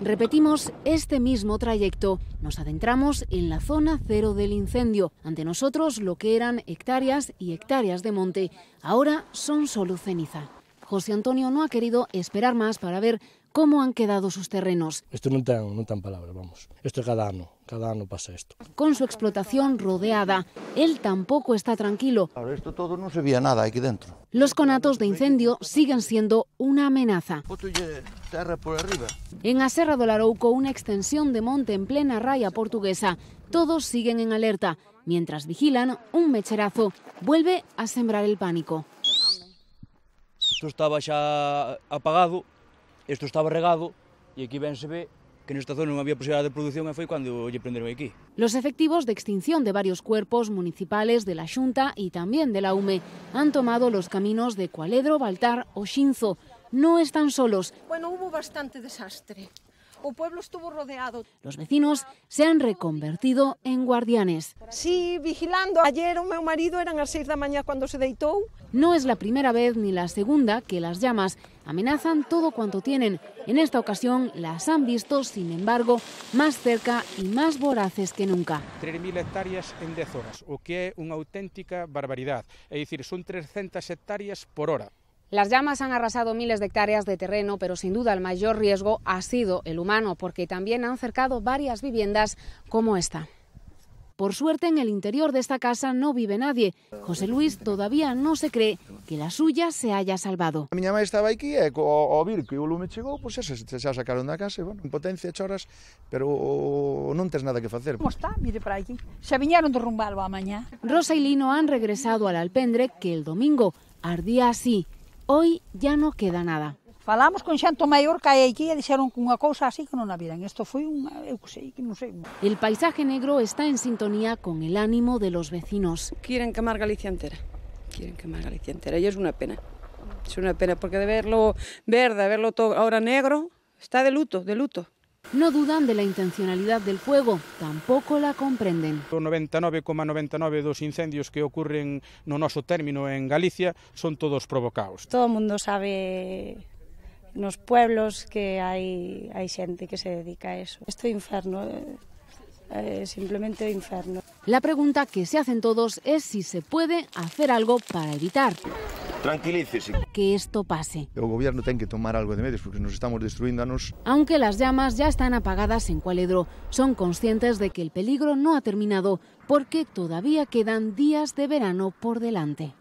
Repetimos este mismo trayecto. Nos adentramos en la zona cero del incendio. Ante nosotros lo que eran hectáreas y hectáreas de monte. Ahora son solo ceniza. José Antonio no ha querido esperar más para ver cómo han quedado sus terrenos. Esto no tan, no palabras, vamos. Esto es cada año, cada año pasa esto. Con su explotación rodeada, él tampoco está tranquilo. esto todo no se veía nada aquí dentro. Los conatos de incendio siguen siendo una amenaza. En la do Larouco, una extensión de monte en plena raya portuguesa. Todos siguen en alerta. Mientras vigilan, un mecherazo vuelve a sembrar el pánico. Esto estaba ya apagado, esto estaba regado, y e aquí ven, se ve que en esta zona no había posibilidad de producción e foi cuando lle prenderon aquí. Los efectivos de extinción de varios cuerpos municipales de la Xunta y también de la UME han tomado los caminos de Cualedro, Baltar o Xinzo. No están solos. Bueno, hubo bastante desastre. O pueblo estuvo rodeado. Los vecinos se han reconvertido en guardianes. Sí, vigilando. Ayer o meu marido eran as seis la mañana cuando se deitou no es la primera vez ni la segunda que las llamas amenazan todo cuanto tienen. En esta ocasión las han visto, sin embargo, más cerca y más voraces que nunca. 3.000 hectáreas en 10 horas, o que es una auténtica barbaridad. Es decir, son 300 hectáreas por hora. Las llamas han arrasado miles de hectáreas de terreno, pero sin duda el mayor riesgo ha sido el humano, porque también han cercado varias viviendas como esta. Por suerte, en el interior de esta casa no vive nadie. José Luis todavía no se cree que la suya se haya salvado. Mi mamá estaba aquí, eh, o vir que o lume chegou, pues ya se, se xa sacaron da casa, bueno, en potencia choras, pero o, non tens nada que facer. Como está? Mire para aquí. Se viñeron do rumbalo a mañá. Rosa y Lino han regresado al alpendre que el domingo ardía así. Hoy ya no queda nada. Falamos con santo mayor que aquí y dixeron una así que no la viran. Esto fue un... El paisaje negro está en sintonía con el ánimo de los vecinos. Quieren quemar Galicia entera. Quieren quemar Galicia entera y es una pena. Es una pena porque de verlo verde, de verlo todo ahora negro, está de luto, de luto. No dudan de la intencionalidad del fuego, tampoco la comprenden. O 99,99 de dos incendios que ocurren no noso término en Galicia son todos provocados. Todo el mundo sabe nos pueblos que hay hay gente que se dedica a eso. es inferno eh, eh simplemente inferno. La pregunta que se hacen todos es si se puede hacer algo para evitar Tranquilícese. que esto pase. El gobierno tiene que tomar algo de medios porque nos estamos destruyéndonos. Aunque las llamas ya están apagadas en Cualedro, son conscientes de que el peligro no ha terminado porque todavía quedan días de verano por delante.